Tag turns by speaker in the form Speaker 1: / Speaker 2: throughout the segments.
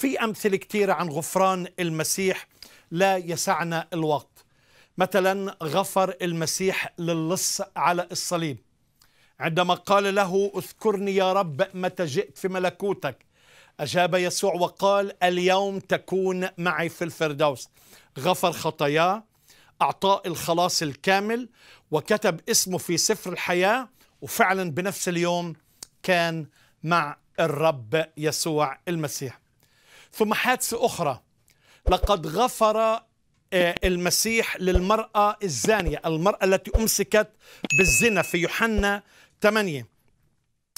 Speaker 1: في أمثلة كثيرة عن غفران المسيح لا يسعنا الوقت مثلا غفر المسيح للص على الصليب عندما قال له اذكرني يا رب متى جئت في ملكوتك أجاب يسوع وقال اليوم تكون معي في الفردوس غفر خطاياه أعطاء الخلاص الكامل وكتب اسمه في سفر الحياة وفعلا بنفس اليوم كان مع الرب يسوع المسيح ثم حادثة أخرى لقد غفر آه، المسيح للمرأة الزانية المرأة التي أمسكت بالزنا في يوحنا 8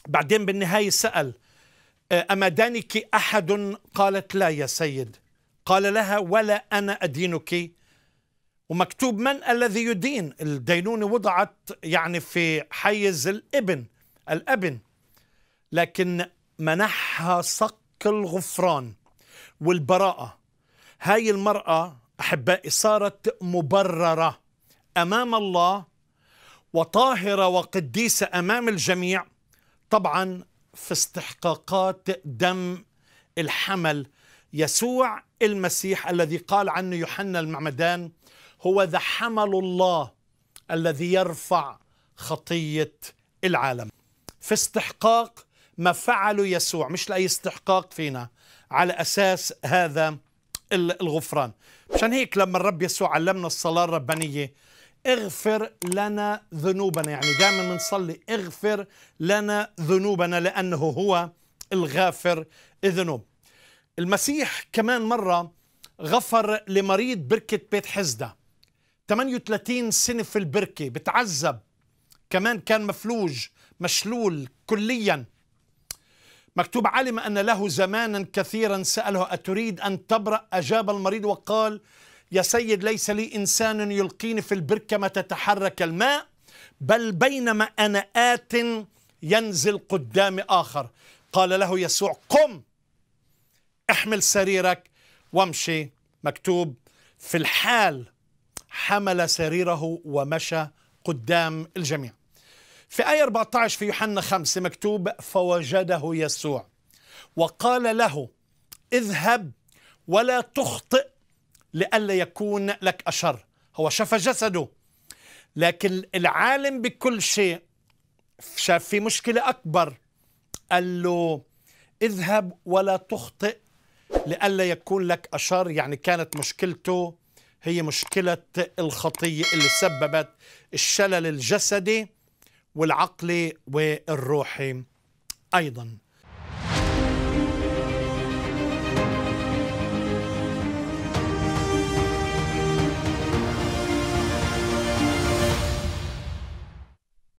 Speaker 1: بعدين بالنهاية سأل آه، أما دانك أحد قالت لا يا سيد قال لها ولا أنا أدينك ومكتوب من الذي يدين الدينونة وضعت يعني في حيز الابن الابن لكن منحها صق الغفران والبراءة هاي المرأة أحبائي صارت مبررة أمام الله وطاهرة وقديسة أمام الجميع طبعا في استحقاقات دم الحمل يسوع المسيح الذي قال عنه يوحنا المعمدان هو ذا حمل الله الذي يرفع خطية العالم في استحقاق ما فعله يسوع مش لاي استحقاق فينا على اساس هذا الغفران عشان هيك لما الرب يسوع علمنا الصلاه الربانيه اغفر لنا ذنوبنا يعني دائما بنصلي اغفر لنا ذنوبنا لانه هو الغافر الذنوب المسيح كمان مره غفر لمريض بركه بيت حزده 38 سنه في البركه بتعذب كمان كان مفلوج مشلول كليا مكتوب علم أن له زمانا كثيرا سأله أتريد أن تبرأ أجاب المريض وقال يا سيد ليس لي إنسان يلقيني في البركة ما تتحرك الماء بل بينما أنا آت ينزل قدام آخر قال له يسوع قم احمل سريرك وامشي مكتوب في الحال حمل سريره ومشى قدام الجميع في آية 14 في يوحنا 5 مكتوب فوجده يسوع وقال له اذهب ولا تخطئ لئلا يكون لك أشر هو شفى جسده لكن العالم بكل شيء شاف في مشكلة أكبر قال له اذهب ولا تخطئ لئلا يكون لك أشر يعني كانت مشكلته هي مشكلة الخطية اللي سببت الشلل الجسدي والعقلي والروحي أيضاً